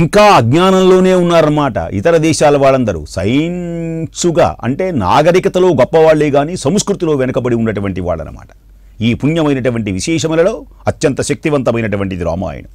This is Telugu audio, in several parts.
ఇంకా అజ్ఞానంలోనే ఉన్నారన్నమాట ఇతర దేశాల వాళ్ళందరూ సైన్సుగా అంటే నాగరికతలో గొప్పవాళ్లే కానీ సంస్కృతిలో వెనుకబడి ఉన్నటువంటి వాళ్ళనమాట ఈ పుణ్యమైనటువంటి విశేషములలో అత్యంత శక్తివంతమైనటువంటిది రామాయణం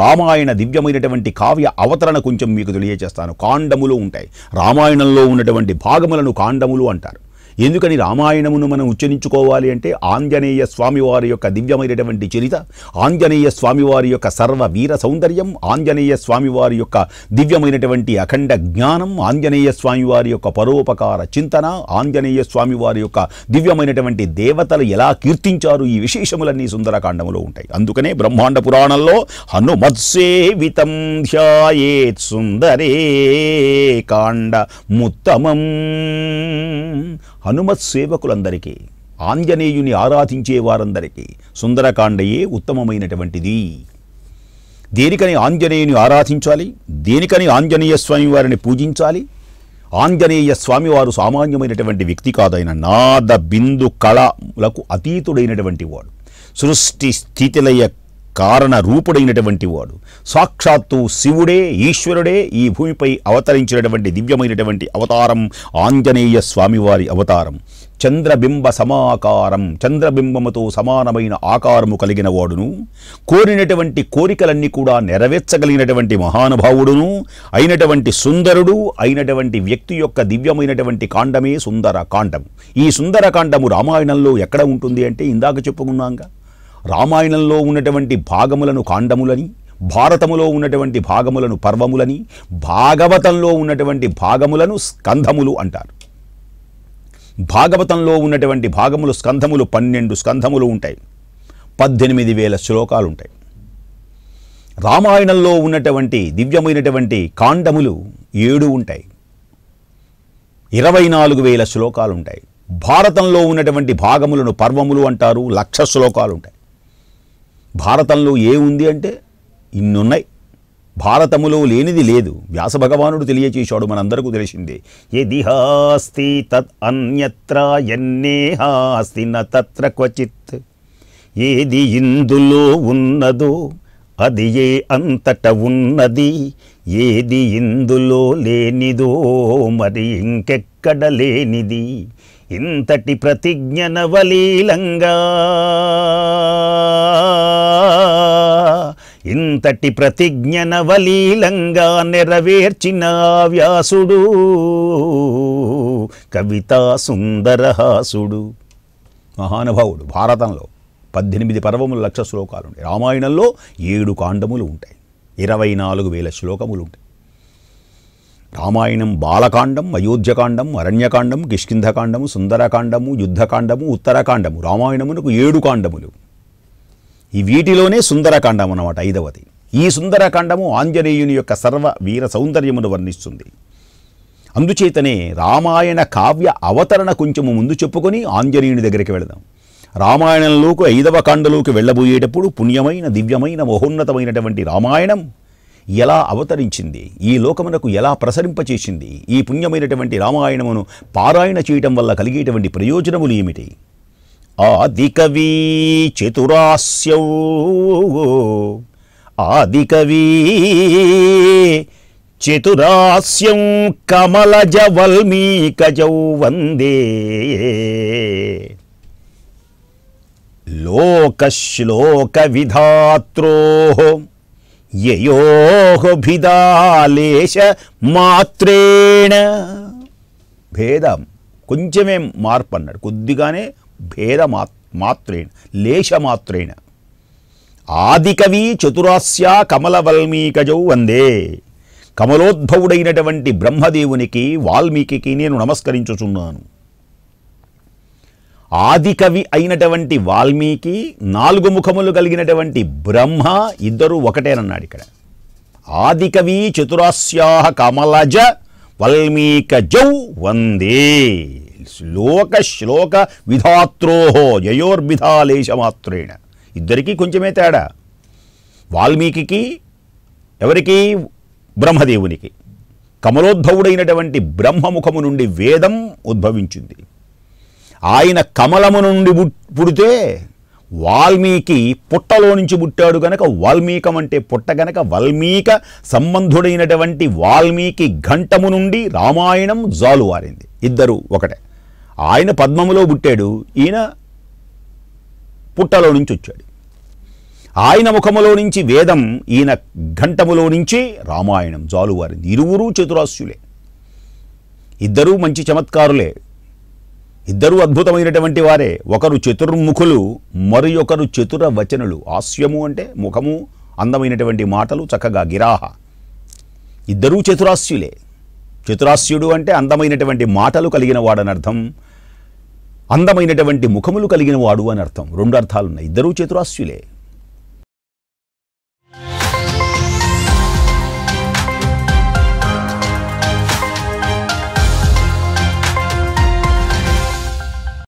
రామాయణ దివ్యమైనటువంటి కావ్య అవతరణ కొంచెం మీకు తెలియజేస్తాను కాండములు ఉంటాయి రామాయణంలో ఉన్నటువంటి భాగములను కాండములు అంటారు ఎందుకని రామాయణమును మనం ఉచ్చరించుకోవాలి అంటే ఆంజనేయ స్వామివారి యొక్క దివ్యమైనటువంటి చరిత ఆంజనేయ స్వామివారి యొక్క సర్వ వీర సౌందర్యం ఆంజనేయ స్వామివారి యొక్క దివ్యమైనటువంటి అఖండ జ్ఞానం ఆంజనేయ స్వామివారి యొక్క పరోపకార చింతన ఆంజనేయ స్వామివారి యొక్క దివ్యమైనటువంటి దేవతలు ఎలా కీర్తించారు ఈ విశేషములన్నీ సుందరకాండములో ఉంటాయి అందుకనే బ్రహ్మాండ పురాణంలో హనుమత్సేవితం ధ్యాయేత్ సుందరే కాండ ముత్తమం హనుమత్ సేవకులందరికీ ఆంజనేయుని ఆరాధించే వారందరికీ సుందరకాండయే ఉత్తమమైనటువంటిది దేనికని ఆంజనేయుని ఆరాధించాలి దేనికని ఆంజనేయ స్వామివారిని పూజించాలి ఆంజనేయ స్వామివారు సామాన్యమైనటువంటి వ్యక్తి కాదైన నాద బిందు కళలకు అతీతుడైనటువంటి వాడు సృష్టి స్థితిలయ కారణ రూపుడైనటువంటి వాడు సాక్షాత్తు శివుడే ఈశ్వరుడే ఈ భూమిపై అవతరించినటువంటి దివ్యమైనటువంటి అవతారం ఆంజనేయ స్వామివారి అవతారం చంద్రబింబ సమాకారం చంద్రబింబముతో సమానమైన ఆకారము కలిగిన వాడును కోరినటువంటి కోరికలన్నీ కూడా నెరవేర్చగలిగినటువంటి మహానుభావుడును అయినటువంటి సుందరుడు అయినటువంటి వ్యక్తి యొక్క దివ్యమైనటువంటి కాండమే సుందర కాండం ఈ సుందరకాండము రామాయణంలో ఎక్కడ ఉంటుంది అంటే ఇందాక చెప్పుకున్నాంగా రామాయణంలో ఉన్నటువంటి భాగములను కాండములని భారతములో ఉన్నటువంటి భాగములను పర్వములని భాగవతంలో ఉన్నటువంటి భాగములను స్కంధములు అంటారు భాగవతంలో ఉన్నటువంటి భాగములు స్కంధములు పన్నెండు స్కంధములు ఉంటాయి పద్దెనిమిది వేల శ్లోకాలు ఉంటాయి రామాయణంలో ఉన్నటువంటి దివ్యమైనటువంటి కాండములు ఏడు ఉంటాయి ఇరవై నాలుగు వేల శ్లోకాలు ఉంటాయి భారతంలో ఉన్నటువంటి భాగములను పర్వములు అంటారు లక్ష శ్లోకాలు ఉంటాయి భారతంలో ఏ ఉంది అంటే ఇన్నున్నాయి భారతములో లేనిది లేదు వ్యాస భగవానుడు తెలియచేశాడు మనందరకు తెలిసిందే హాస్తి తత్ ఎన్నే హాస్తి నత్ర క్వచిత్ ఏది ఇందులో ఉన్నదో అది ఏ అంతట ఉన్నది ఏది ఇందులో లేనిదో మరి ఇంకెక్కడ లేనిది ఇంతటి ప్రతిజ్ఞన వలీలంగా అంతటి ప్రతిజ్ఞనవలీలంగా నెరవేర్చిన వ్యాసుడు కవితా సుందరహాసుడు మహానుభావుడు భారతంలో పద్దెనిమిది పర్వములు లక్ష శ్లోకాలు ఉంటాయి రామాయణంలో ఏడు కాండములు ఉంటాయి ఇరవై నాలుగు వేల శ్లోకములు ఉంటాయి రామాయణం బాలకాండం అయోధ్యకాండం అరణ్యకాండం కిష్కింధకాండము సుందరకాండము యుద్ధకాండము ఉత్తరకాండము రామాయణమునకు ఏడు కాండములు ఈ వీటిలోనే సుందరకాండం అన్నమాట ఐదవది ఈ సుందరకాండము ఆంజనేయుని యొక్క సర్వ వీర సౌందర్యమును వర్ణిస్తుంది అందుచేతనే రామాయణ కావ్య అవతరణ కొంచెము ముందు చెప్పుకొని ఆంజనేయుని దగ్గరికి వెళదాం రామాయణంలోకి ఐదవ కాండలోకి వెళ్ళబోయేటప్పుడు పుణ్యమైన దివ్యమైన మహోన్నతమైనటువంటి రామాయణం ఎలా అవతరించింది ఈ లోకమునకు ఎలా ప్రసరింపచేసింది ఈ పుణ్యమైనటువంటి రామాయణమును పారాయణ చేయటం వల్ల కలిగేటువంటి ప్రయోజనములు ఏమిటి ఆదికవి చతురాస్యౌ ఆదికవి చతురాస్యం కమలజ వల్మీకజౌ వందే లోకశ్లోకవిధాత్రో యయోభిదాలేశ మాత్రేణ భేదం కొంచెమే మార్పు అన్నాడు కొద్దిగానే మాత్రేణ లేశమాత్రేణ ఆదికవి చతురాస్య కమలవల్మీకజౌ వందే కమలోద్భవుడైనటువంటి బ్రహ్మదేవునికి వాల్మీకి నేను నమస్కరించుచున్నాను ఆదికవి అయినటువంటి వాల్మీకి నాలుగు ముఖములు కలిగినటువంటి బ్రహ్మ ఇద్దరు ఒకటేనన్నాడు ఇక్కడ ఆదికవి చతురాస్యా కమలజ వల్మీకజౌ వందే శ్లోక శ్లోక విధాత్రోహో జయోర్విధాలేశమాత్రేణ ఇద్దరికీ కొంచెమే తేడా వాల్మీకి ఎవరికి బ్రహ్మదేవునికి కమలోద్భవుడైనటువంటి బ్రహ్మముఖము నుండి వేదం ఉద్భవించింది ఆయన కమలము నుండి పుడితే వాల్మీకి పుట్టలో నుంచి పుట్టాడు గనక వాల్మీకం అంటే పుట్ట గనక వాల్మీక సంబంధుడైనటువంటి వాల్మీకి ఘంటము నుండి రామాయణం జాలువారింది ఇద్దరు ఒకటే ఆయన పద్మములో పుట్టాడు ఈయన పుట్టలో నుంచి వచ్చాడు ఆయన ముఖములో నుంచి వేదం ఈయన ఘంటములో నుంచి రామాయణం జాలువారింది ఇరువురు చతురాస్యులే ఇద్దరూ మంచి చమత్కారులే ఇద్దరూ అద్భుతమైనటువంటి వారే ఒకరు చతుర్ముఖులు మరి ఒకరు చతుర వచనులు హాస్యము అంటే ముఖము అందమైనటువంటి మాటలు చక్కగా గిరాహ ఇద్దరూ చతురాస్యులే చతురాస్యుడు అంటే అందమైనటువంటి మాటలు కలిగిన వాడనర్థం అందమైనటువంటి ముఖములు కలిగిన వాడు అని అర్థం రెండు అర్థాలున్నాయి ఇద్దరూ చతురాశ్యులే